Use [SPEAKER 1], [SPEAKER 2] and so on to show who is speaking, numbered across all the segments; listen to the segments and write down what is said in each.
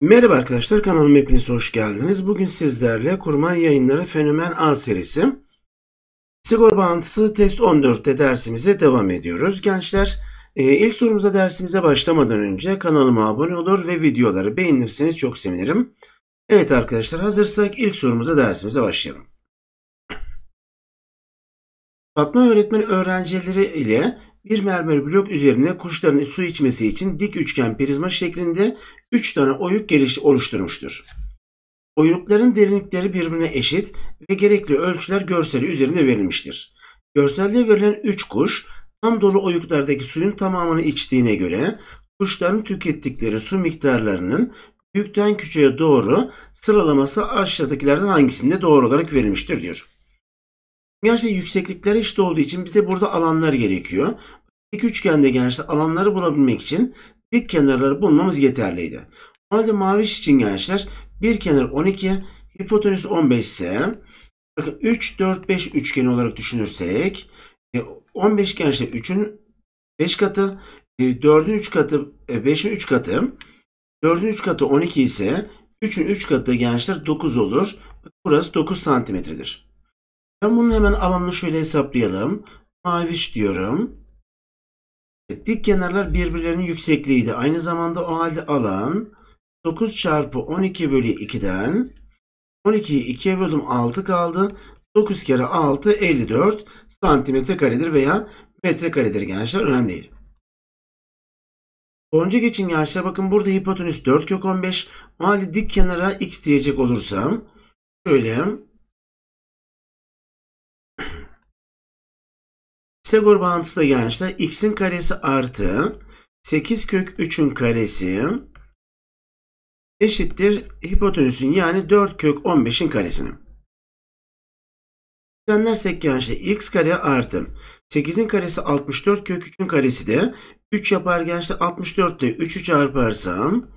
[SPEAKER 1] Merhaba arkadaşlar kanalıma hepiniz hoş geldiniz. Bugün sizlerle Kurmay Yayınları Fenomen A serisi Sigor Bağıntısı Test 14'te dersimize devam ediyoruz. Gençler e, ilk sorumuza dersimize başlamadan önce kanalıma abone olur ve videoları beğenirseniz çok sevinirim. Evet arkadaşlar hazırsak ilk sorumuza dersimize başlayalım. Fatma öğretmeni öğrencileri ile bir mermer blok üzerine kuşların su içmesi için dik üçgen prizma şeklinde 3 tane oyuk geliş oluşturmuştur. Oyukların derinlikleri birbirine eşit ve gerekli ölçüler görseli üzerinde verilmiştir. Görselde verilen 3 kuş tam dolu oyuklardaki suyun tamamını içtiğine göre kuşların tükettikleri su miktarlarının büyükten küçüğe doğru sıralaması aşağıdakilerden hangisinde doğru olarak verilmiştir diyor. Gerçi yüksekliklere eşit olduğu için bize burada alanlar gerekiyor. İki üçgende gençler alanları bulabilmek için dik kenarları bulmamız yeterliydi. O halde maviş için gençler bir kenar 12, hipotenüs 15 ise bakın 3, 4, 5 üçgeni olarak düşünürsek 15 e, gençler 3'ün 5 katı, 4'ün e, 3 katı, 5'in e, 3 katı, 4'ün 3 katı 12 ise 3'ün 3 katı gençler 9 olur. Burası 9 santimetredir. Ben bunun hemen alanını şöyle hesaplayalım. Maviş diyorum. dik kenarlar birbirlerinin yüksekliğiydi. Aynı zamanda o halde alan 9 çarpı 12 bölü 2'den 12'yi 2'ye böldüm 6 kaldı. 9 kere 6 54 santimetre karedir veya metre karedir gençler önemli değil. Boncuk için gençler bakın burada hipotenüs 4 kök 15. O halde dik kenara x diyecek olursam
[SPEAKER 2] şöyle Pisagor
[SPEAKER 1] bağıntısı da gelmişler. x'in karesi artı 8 kök 3'ün karesi eşittir hipotenüsün yani 4 kök 15'in karesine. Düzenlersek gençler x kare artı 8'in karesi 64 kök 3'ün karesi de 3 yapar gençler 64 ile 3'ü çarparsam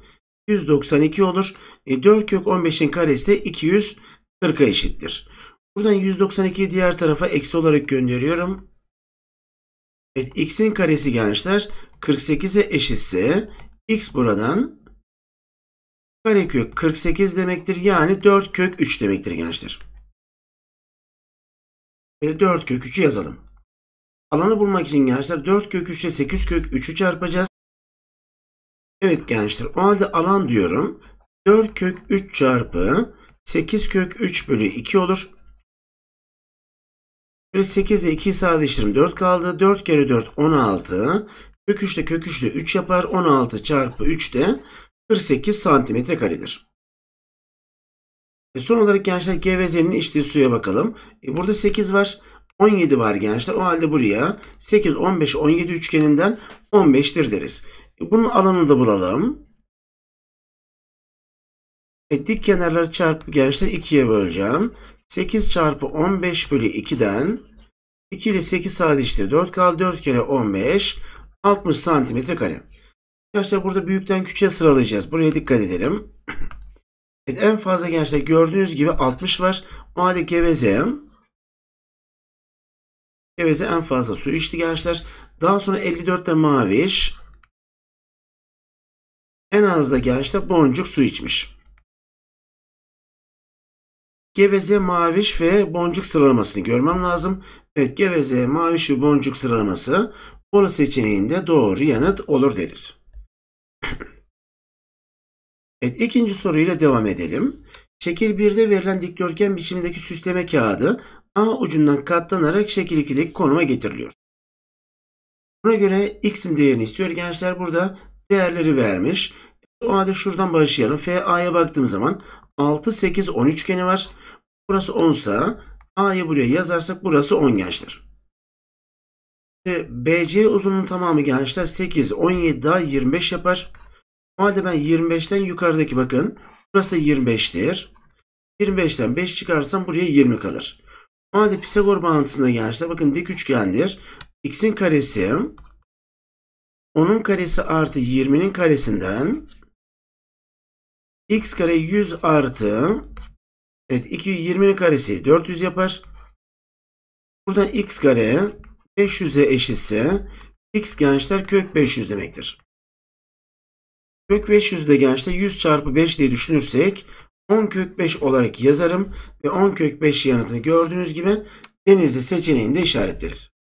[SPEAKER 1] 192 olur. E, 4 kök 15'in karesi de 240'a eşittir. Buradan 192'yi diğer tarafa eksi olarak gönderiyorum. Evet x'in karesi gençler 48'e eşitse x buradan karekök 48 demektir. Yani 4 kök 3 demektir
[SPEAKER 2] gençler. Böyle 4 kök 3'ü yazalım. Alanı
[SPEAKER 1] bulmak için gençler 4 kök 3 ile 8 kök 3'ü çarpacağız. Evet gençler o halde alan diyorum. 4 kök 3 çarpı 8 kök 3 bölü 2 olur. Ve 8 ile 2'yi sadeleştirdim. 4 kaldı. 4 kere 4 16. Kök 3 de kök 3 de 3 yapar. 16 çarpı 3 de 48 santimetre karedir. E son olarak gençler gevezenin içtiği suya bakalım. E burada 8 var. 17 var gençler. O halde buraya 8, 15, 17 üçgeninden 15'tir deriz. E bunun alanını da bulalım. E dik kenarları çarpı gençler 2'ye böleceğim. 8 çarpı 15 bölü 2'den 2 ile 8 sadece 4 kaldı. 4 kere 15 60 santimetre kare. Arkadaşlar burada büyükten küçüğe sıralayacağız. Buraya dikkat edelim. Evet, en fazla gençler gördüğünüz gibi 60 var. O halde geveze geveze en fazla su
[SPEAKER 2] içti gençler. Daha sonra 54 de maviş.
[SPEAKER 1] En az da gençler boncuk su içmiş geveze, maviş ve boncuk sıralamasını görmem lazım. Evet geveze, maviş ve boncuk sıralaması Bolu seçeneğinde doğru yanıt olur deriz. evet ikinci soruyla devam edelim. Şekil 1'de verilen dikdörtgen biçimdeki süsleme kağıdı A ucundan katlanarak şekil 2'deki konuma getiriliyor. Buna göre x'in değerini istiyor gençler burada değerleri vermiş. O halde şuradan başlayalım. FA'ya baktığım zaman 6, 8, 10 üçgeni var. Burası 10 sa A'yı buraya yazarsak burası 10 gençler. BC uzunluğun tamamı gençler 8, 17 daha 25 yapar. O ben 25'ten yukarıdaki bakın. Burası 25'tir. 25'ten 5 çıkarsam buraya 20 kalır. O Pisagor bağıntısında gençler bakın dik üçgendir. X'in karesi onun karesi artı 20'nin karesinden
[SPEAKER 2] x kare 100 artı evet 2 karesi 400 yapar. Buradan x kare 500'e
[SPEAKER 1] eşitse x gençler kök 500 demektir. Kök 500'de gençler 100 çarpı 5 diye düşünürsek 10 kök 5 olarak yazarım ve 10 kök 5 yanıtını gördüğünüz gibi denizli seçeneğinde işaretleriz.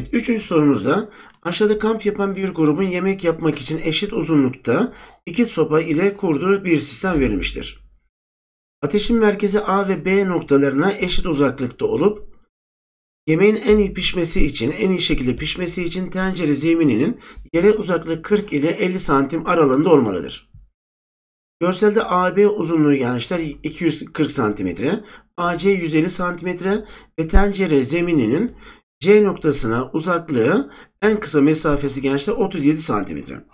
[SPEAKER 1] Evet, üçüncü sorumuzda aşağıda kamp yapan bir grubun yemek yapmak için eşit uzunlukta iki sopa ile kurduğu bir sistem verilmiştir. Ateşin merkezi A ve B noktalarına eşit uzaklıkta olup yemeğin en iyi pişmesi için, en iyi şekilde pişmesi için tencere zemininin yere uzaklığı 40 ile 50 santim aralığında olmalıdır. Görselde AB uzunluğu gençler 240 santimetre, AC 150 santimetre ve tencere zemininin C noktasına uzaklığı en kısa mesafesi gençler 37 santimetre.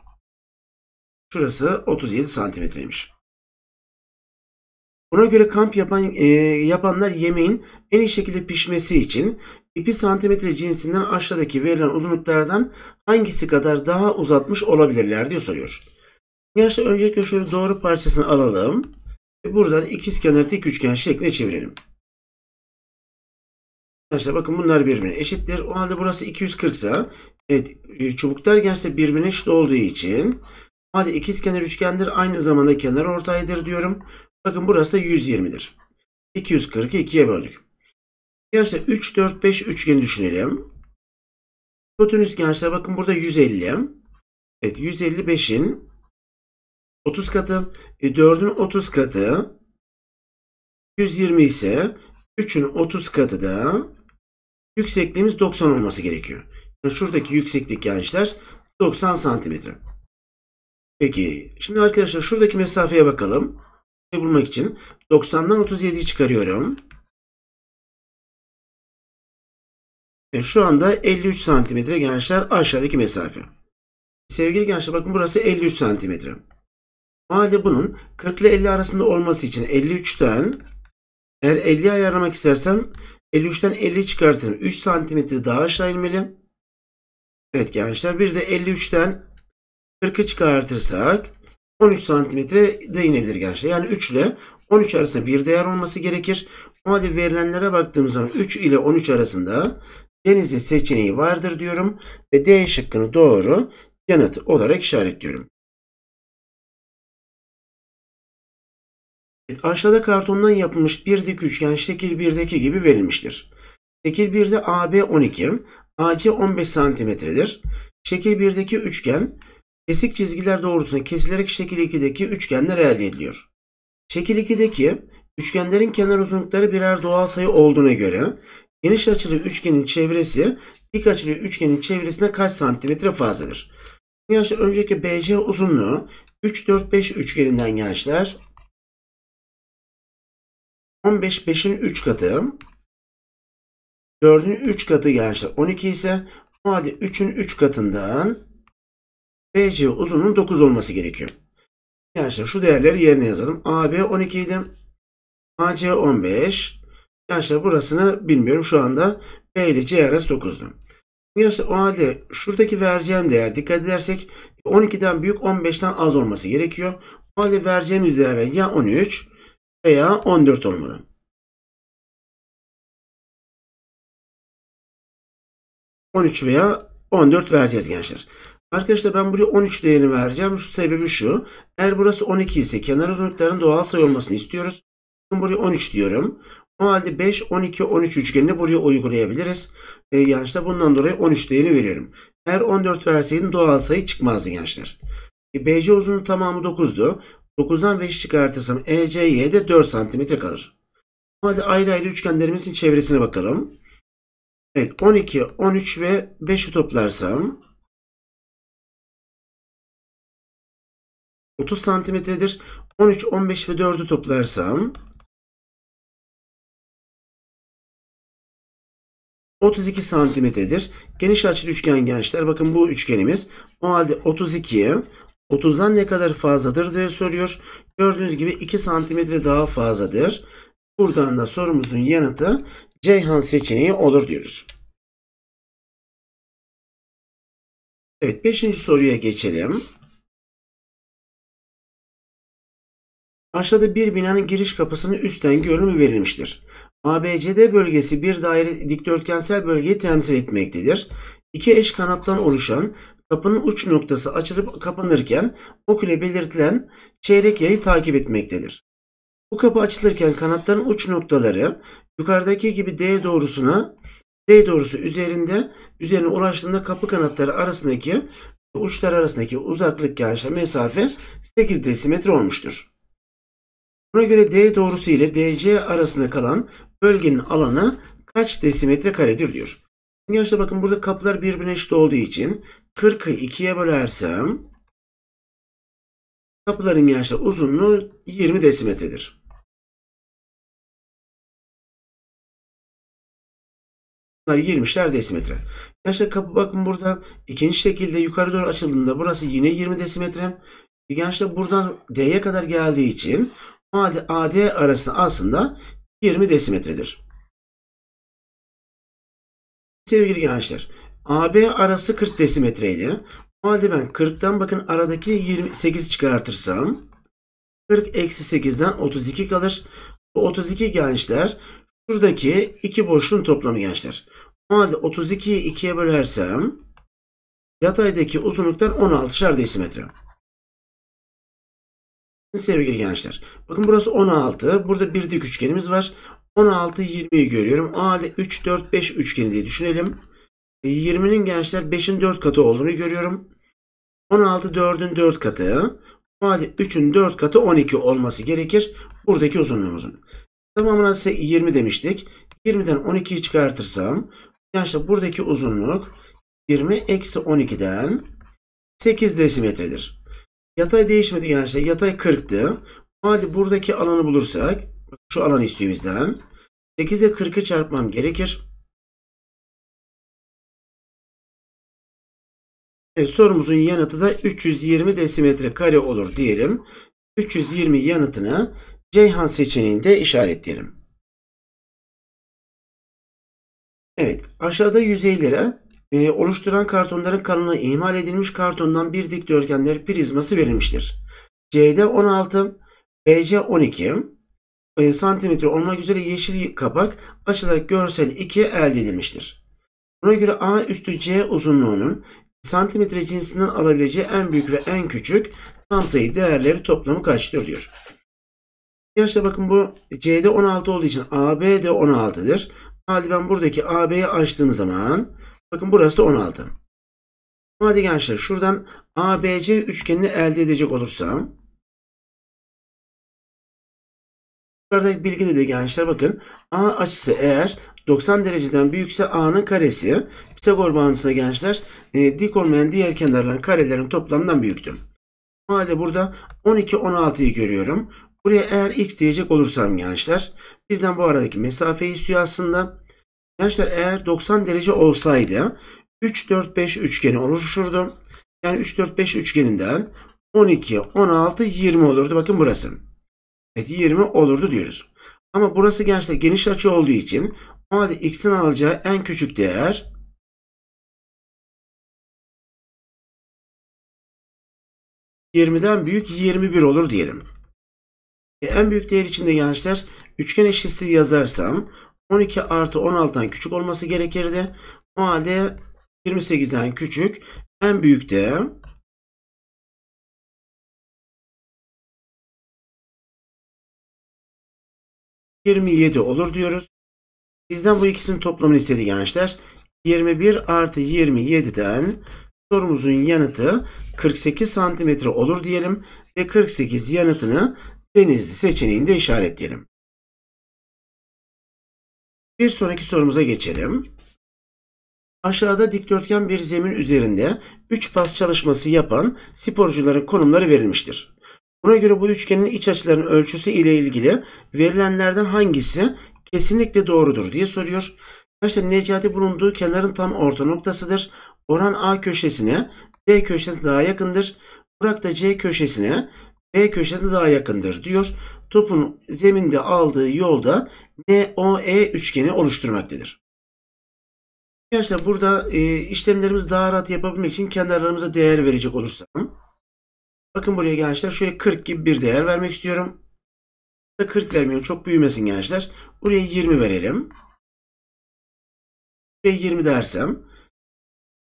[SPEAKER 1] Şurası 37 santimetreymiş. Buna göre kamp yapan e, yapanlar yemeğin en iyi şekilde pişmesi için ipi santimetre cinsinden aşağıdaki verilen uzunluklardan hangisi kadar daha uzatmış olabilirler diye soruyor. Gençler öncelikle şöyle doğru parçasını alalım. Ve buradan ikiz kenar dik üçgen şekline çevirelim. Arkadaşlar bakın bunlar birbirine eşittir. O halde burası 240 ise evet, e, çubuklar gerçekten birbirine eşit olduğu için o halde ikizkenar üçgendir. Aynı zamanda kenar ortaydır diyorum. Bakın burası da 120'dir. 240'ı 2'ye böldük. Gençler 3, 4, 5 üçgeni düşünelim. Kotinüs gençler bakın burada 150. Evet 155'in 30 katı, 4'ün e, 30 katı 120 ise 3'ün 30 katı da Yüksekliğimiz 90 olması gerekiyor. Şuradaki yükseklik gençler 90 santimetre. Peki şimdi arkadaşlar şuradaki mesafeye bakalım.
[SPEAKER 2] Bulmak için 90'dan 37'yi çıkarıyorum. Ve şu anda 53 santimetre gençler aşağıdaki mesafe.
[SPEAKER 1] Sevgili gençler bakın burası 53 santimetre. Normalde bunun 40 ile 50 arasında olması için 53'ten eğer 50 ayarlamak istersem 53'ten 50 çıkartırım. 3 santimetre daha aşağı inmeli. Evet gençler bir de 53'ten 40'ı çıkartırsak 13 santimetre de inebilir gençler. Yani 3 ile 13 arasında bir değer olması gerekir. O halde verilenlere baktığımız zaman 3 ile 13 arasında denizli seçeneği vardır diyorum. Ve D şıkkını
[SPEAKER 2] doğru yanıt olarak işaretliyorum.
[SPEAKER 1] Aşağıda kartondan yapılmış bir dik üçgen şekil 1'deki gibi verilmiştir. Şekil 1'de AB 12, AC 15 santimetredir. Şekil 1'deki üçgen kesik çizgiler doğrultusunda kesilerek şekil 2'deki üçgenler elde ediliyor. Şekil 2'deki üçgenlerin kenar uzunlukları birer doğal sayı olduğuna göre geniş açılı üçgenin çevresi dik açılı üçgenin çevresine kaç santimetre fazladır? Gençler önceki BC uzunluğu 3 4 5 üçgeninden gençler
[SPEAKER 2] 15 5'in 3 katı.
[SPEAKER 1] 4'ün 3 katı gençler 12 ise o halde 3'ün 3 katından BC uzunluğun 9 olması gerekiyor. Gençler şu değerleri yerine yazalım. AB 12 idi. AC 15. Gençler burasını bilmiyorum şu anda. B ile C arası 9'du. Gençler o halde şuradaki vereceğim değer dikkat edersek 12'den büyük 15'ten az olması gerekiyor. O halde vereceğimiz değer ya 13 veya 14 olmalı.
[SPEAKER 2] ...13 veya 14 vereceğiz gençler.
[SPEAKER 1] Arkadaşlar ben buraya 13 değerini vereceğim. Şu sebebi şu. Eğer burası 12 ise kenar uzunlukların doğal sayı olmasını istiyoruz. Ben Buraya 13 diyorum. O halde 5, 12, 13 üçgenini buraya uygulayabiliriz. E, gençler bundan dolayı 13 değerini veriyorum. Eğer 14 verseydin doğal sayı çıkmazdı gençler. E, BC uzunluğu tamamı 9'du. 9'dan 5 çıkartırsam e de 4 cm kalır. Normalde ayrı ayrı üçgenlerimizin çevresine bakalım. Evet 12, 13 ve 5'i toplarsam
[SPEAKER 2] 30 santimetredir. 13, 15 ve 4'ü toplarsam
[SPEAKER 1] 32 santimetredir. Geniş açılı üçgen gençler. Bakın bu üçgenimiz. O halde 32, 30'dan ne kadar fazladır diye soruyor. Gördüğünüz gibi 2 santimetre daha fazladır. Buradan da sorumuzun yanıtı Ceyhan
[SPEAKER 2] seçeneği olur diyoruz. Evet 5. soruya geçelim.
[SPEAKER 1] Aşağıda bir binanın giriş kapısının üstten görünümü verilmiştir. ABCD bölgesi bir daire dikdörtgensel bölgeyi temsil etmektedir. İki eş kanattan oluşan Kapının uç noktası açılıp kapanırken okule belirtilen çeyrek yayı takip etmektedir. Bu kapı açılırken kanatların uç noktaları yukarıdaki gibi D doğrusuna D doğrusu üzerinde üzerine ulaştığında kapı kanatları arasındaki uçlar arasındaki uzaklık gençler mesafe 8 desimetre olmuştur. Buna göre D doğrusu ile DC arasında kalan bölgenin alanı kaç desimetre karedir diyor. Gençler bakın burada kapılar birbirine eşit olduğu için 40'ı 2'ye bölersem kapıların yaşta uzunluğu
[SPEAKER 2] 20 desimetredir.
[SPEAKER 1] Bunlar 20'şer desimetre. Yaşta kapı bakın burada ikinci şekilde yukarı doğru açıldığında burası yine 20 desimetre. yaşta buradan D'ye kadar geldiği için AD arasında aslında 20 desimetredir. Sevgili gençler, AB arası 40 desimetreydi. O halde ben 40'tan bakın aradaki 28 çıkartırsam 40 eksi 8'den 32 kalır. Bu 32 gençler şuradaki iki boşluğun toplamı gençler. O halde 32'yi 2'ye bölersem yataydaki uzunluktan 16'şar desimetre. Sevgili gençler. Bakın burası 16. Burada bir dik üçgenimiz var. 16, 20'yi görüyorum. O halde 3, 4, 5 üçgeni diye düşünelim. 20'nin e, gençler 5'in 4 katı olduğunu görüyorum. 16 4'ün 4 katı. O halde 3'ün 4 katı 12 olması gerekir. Buradaki uzunluğumuzun. Tamamına 20 demiştik. 20'den 12'yi çıkartırsam. Gençler buradaki uzunluk 20 eksi 12'den 8 desimetredir. Yatay değişmedi gençler. Yatay 40'tı. O halde buradaki alanı bulursak. Şu alanı istiyor bizden. 8 ile 40'ı çarpmam gerekir. Evet sorumuzun yanıtı da 320 desimetre kare olur diyelim. 320 yanıtını Ceyhan seçeneğinde işaretleyelim. Evet aşağıda yüzeylere e, oluşturan kartonların kalınlığı imal edilmiş kartondan bir dikdörtgenler prizması verilmiştir. C'de 16, BC 12 e, santimetre olmak üzere yeşil kapak açılarak görsel 2 elde edilmiştir. Buna göre A üstü C uzunluğunun santimetre cinsinden alabileceği en büyük ve en küçük tam sayı değerleri toplamı kaçtır diyor. Yaşta bakın bu CD 16 olduğu için AB de 16'dır. Hadi ben buradaki AB'yi açtığım zaman bakın burası da 16. Hadi gençler
[SPEAKER 2] şuradan ABC üçgenini elde edecek olursam
[SPEAKER 1] Yukarıdaki bilgide de gençler bakın A açısı eğer 90 dereceden büyükse A'nın karesi Pisagor bağıntısına gençler e, ee, dik olmayan diğer kenarların karelerin toplamından büyüktür. O halde burada 12 16'yı görüyorum. Buraya eğer x diyecek olursam gençler bizden bu aradaki mesafeyi istiyor aslında. Gençler eğer 90 derece olsaydı 3 4 5 üçgeni oluşurdu. Yani 3 4 5 üçgeninden 12 16 20 olurdu. Bakın burası. Evet 20 olurdu diyoruz. Ama burası gençler geniş açı olduğu için o halde x'in
[SPEAKER 2] alacağı en küçük değer 20'den büyük 21 olur diyelim.
[SPEAKER 1] E, en büyük değer için de gençler üçgen eşitliği yazarsam 12 artı 16'dan küçük olması gerekirdi. O halde 28'den küçük en büyük
[SPEAKER 2] de ...27 olur diyoruz. Bizden bu ikisinin
[SPEAKER 1] toplamını istedi gençler. 21 artı 27'den Sorumuzun yanıtı 48 santimetre olur diyelim ve 48 yanıtını Denizli
[SPEAKER 2] seçeneğinde işaretleyelim. Bir sonraki sorumuza
[SPEAKER 1] geçelim. Aşağıda dikdörtgen bir zemin üzerinde 3 pas çalışması yapan sporcuların konumları verilmiştir. Buna göre bu üçgenin iç açılarının ölçüsü ile ilgili verilenlerden hangisi kesinlikle doğrudur diye soruyor. Arkadaşlar Necati bulunduğu kenarın tam orta noktasıdır. Oran A köşesine B köşesine daha yakındır. Burak da C köşesine B köşesine daha yakındır diyor. Topun zeminde aldığı yolda NOE üçgeni oluşturmaktadır. Arkadaşlar burada e, işlemlerimizi daha rahat yapabilmek için kenarlarımıza değer verecek olursam. Bakın buraya gençler şöyle 40 gibi bir değer vermek istiyorum. 40 vermiyorum çok büyümesin gençler. Buraya 20 verelim ve 20 dersem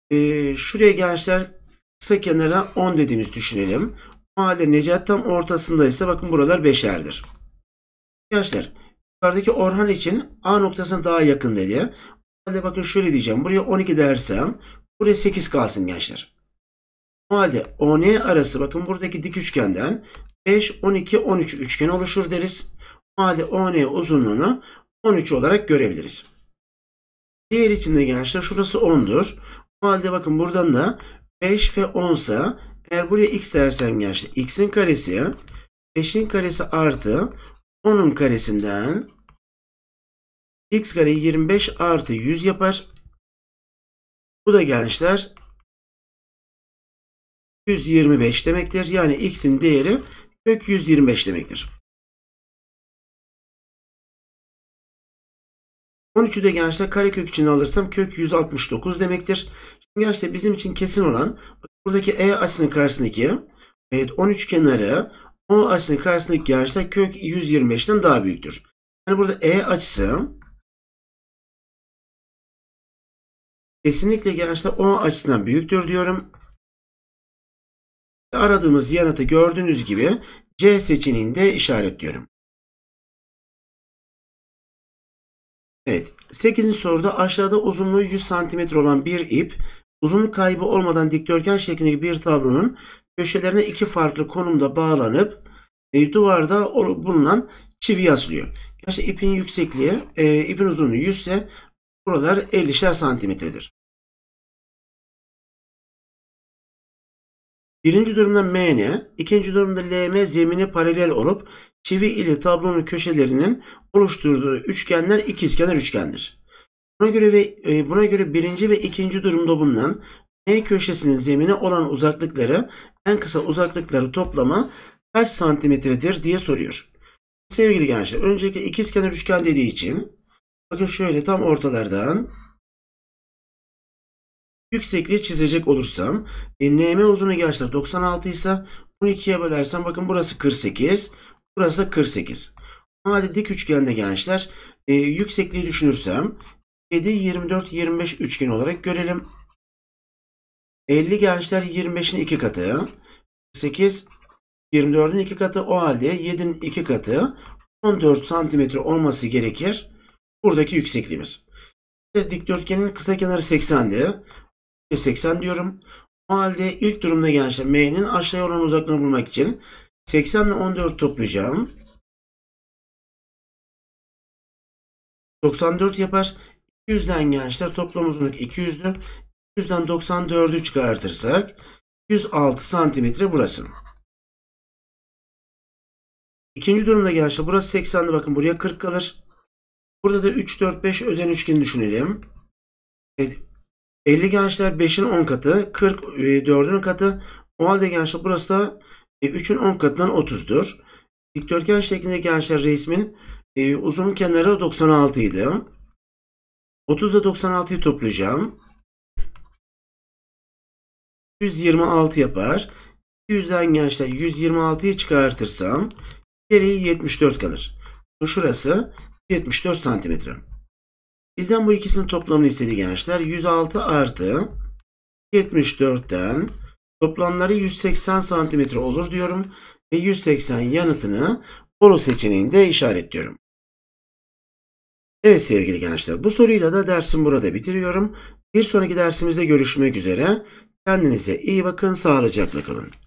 [SPEAKER 1] e, şuraya gençler kısa kenara 10 dediğimiz düşünelim. O halde Necat tam ortasındaysa bakın buralar 5'erdir. Gençler yukarıdaki Orhan için A noktasına daha yakın dedi. O halde bakın şöyle diyeceğim. Buraya 12 dersem buraya 8 kalsın gençler. O halde ON arası bakın buradaki dik üçgenden 5, 12, 13 üçgen oluşur deriz. O halde ON uzunluğunu 13 olarak görebiliriz. Diğer içinde gençler şurası 10'dur. O halde bakın buradan da 5 ve 10 sa eğer buraya x dersem gençler x'in karesi 5'in karesi artı 10'un karesinden x kare 25
[SPEAKER 2] artı 100 yapar. Bu da gençler 125 demektir. Yani x'in değeri kök 125 demektir. 13'ü de gençler
[SPEAKER 1] karekök için alırsam kök 169 demektir. Şimdi gençler bizim için kesin olan buradaki E açısının karşısındaki evet 13 kenarı O açısının karşısındaki gençler kök 125'ten daha büyüktür. Yani burada E açısı
[SPEAKER 2] kesinlikle gençler O açısından büyüktür diyorum. Aradığımız yanıtı gördüğünüz gibi C seçeneğinde işaretliyorum. Evet 8. soruda
[SPEAKER 1] aşağıda uzunluğu 100 cm olan bir ip uzunluk kaybı olmadan dikdörtgen şeklindeki bir tablonun köşelerine iki farklı konumda bağlanıp e, duvarda bulunan çivi asılıyor. Yani ipin yüksekliği, e, ipin uzunluğu 100 ise
[SPEAKER 2] buralar 50'şer santimetredir.
[SPEAKER 1] Birinci durumda MN, ikinci durumda LM zemine paralel olup çivi ile tablonun köşelerinin oluşturduğu üçgenler ikizkenar üçgendir. Buna göre ve e, buna göre birinci ve ikinci durumda bulunan M köşesinin zemine olan uzaklıkları en kısa uzaklıkları toplama kaç santimetredir diye soruyor. Sevgili gençler öncelikle ikizkenar üçgen dediği için bakın şöyle tam ortalardan yüksekliği çizecek olursam e, NM uzunluğu gençler 96 ise 12'ye bölersem bakın burası 48 burası 48. Hadi dik üçgende gençler e, yüksekliği düşünürsem 7 24 25 üçgen olarak görelim. 50 gençler 25'in 2 katı 8 24'ün 2 katı o halde 7'nin 2 katı 14 santimetre olması gerekir. Buradaki yüksekliğimiz. Dikdörtgenin kısa kenarı 80'di ve 80 diyorum. O halde ilk durumda gençler M'nin aşağıya olan uzaklığını bulmak için 80 ile 14 toplayacağım.
[SPEAKER 2] 94 yapar. 200'den gençler toplam uzunluk 200'dü. 200'den 94'ü çıkartırsak 106 santimetre burası. İkinci durumda
[SPEAKER 1] gençler burası 80'di bakın buraya 40 kalır. Burada da 3, 4, 5 özen üçgeni düşünelim. Evet, 50 gençler 5'in 10 katı, 40 4'ün e, katı. O halde gençler burası da 3'ün e, 10 katından 30'dur. Dikdörtgen şeklinde gençler resmin e, uzun kenarı 96 idi.
[SPEAKER 2] 30 ile 96'yı toplayacağım. 126
[SPEAKER 1] yapar. 100'den gençler 126'yı çıkartırsam geriye 74 kalır. Şurası 74 santimetre. Bizden bu ikisinin toplamını istedi gençler. 106 artı 74'ten toplamları 180 santimetre olur diyorum. Ve 180 yanıtını polo seçeneğinde işaretliyorum. Evet sevgili gençler bu soruyla da dersim burada bitiriyorum. Bir sonraki dersimizde görüşmek üzere. Kendinize iyi bakın,
[SPEAKER 2] sağlıcakla kalın.